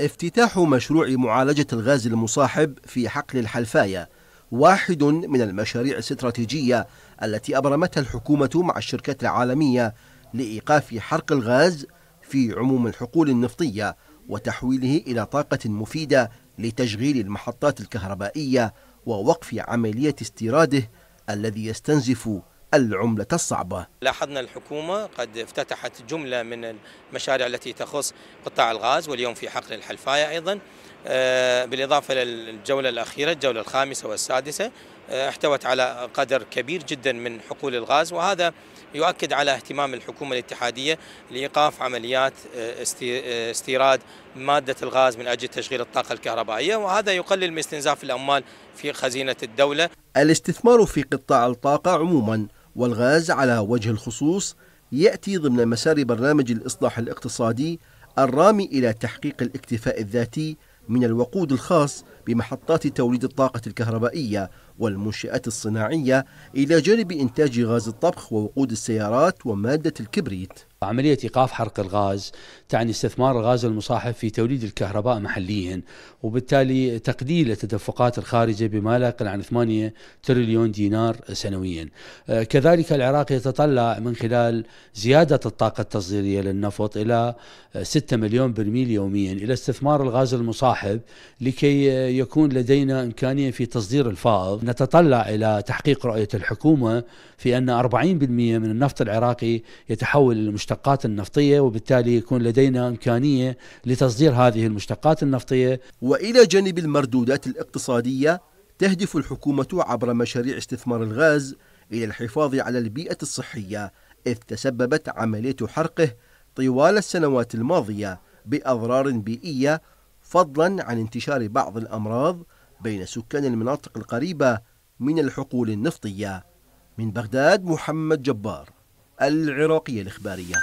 افتتاح مشروع معالجة الغاز المصاحب في حقل الحلفاية واحد من المشاريع الاستراتيجية التي أبرمتها الحكومة مع الشركات العالمية لإيقاف حرق الغاز في عموم الحقول النفطية وتحويله إلى طاقة مفيدة لتشغيل المحطات الكهربائية ووقف عملية استيراده الذي يستنزف العملة الصعبة لاحظنا الحكومة قد افتتحت جملة من المشاريع التي تخص قطاع الغاز واليوم في حقل الحلفاية أيضا آه، بالإضافة للجولة الأخيرة الجولة الخامسة والسادسة آه، احتوت على قدر كبير جدا من حقول الغاز وهذا يؤكد على اهتمام الحكومة الاتحادية لإيقاف عمليات آه، استيراد مادة الغاز من أجل تشغيل الطاقة الكهربائية وهذا يقلل من استنزاف الأموال في خزينة الدولة الاستثمار في قطاع الطاقة عموما والغاز على وجه الخصوص يأتي ضمن مسار برنامج الإصلاح الاقتصادي الرامي إلى تحقيق الاكتفاء الذاتي من الوقود الخاص بمحطات توليد الطاقة الكهربائية والمنشآت الصناعية إلى جانب إنتاج غاز الطبخ ووقود السيارات ومادة الكبريت عملية إيقاف حرق الغاز تعني استثمار الغاز المصاحب في توليد الكهرباء محليا وبالتالي تقليل التدفقات الخارجة بما لا يقل عن 8 تريليون دينار سنويا آه، كذلك العراق يتطلع من خلال زيادة الطاقة التصديرية للنفط إلى 6 آه، مليون برميل يوميا إلى استثمار الغاز المصاحب لكي آه، يكون لدينا إمكانية في تصدير الفائض نتطلع إلى تحقيق رؤية الحكومة في أن 40% من النفط العراقي يتحول للمشتقات النفطية وبالتالي يكون لدينا إمكانية لتصدير هذه المشتقات النفطية وإلى جانب المردودات الاقتصادية تهدف الحكومة عبر مشاريع استثمار الغاز إلى الحفاظ على البيئة الصحية إذ تسببت عملية حرقه طوال السنوات الماضية بأضرار بيئية فضلا عن انتشار بعض الأمراض بين سكان المناطق القريبة من الحقول النفطية من بغداد محمد جبار العراقية الإخبارية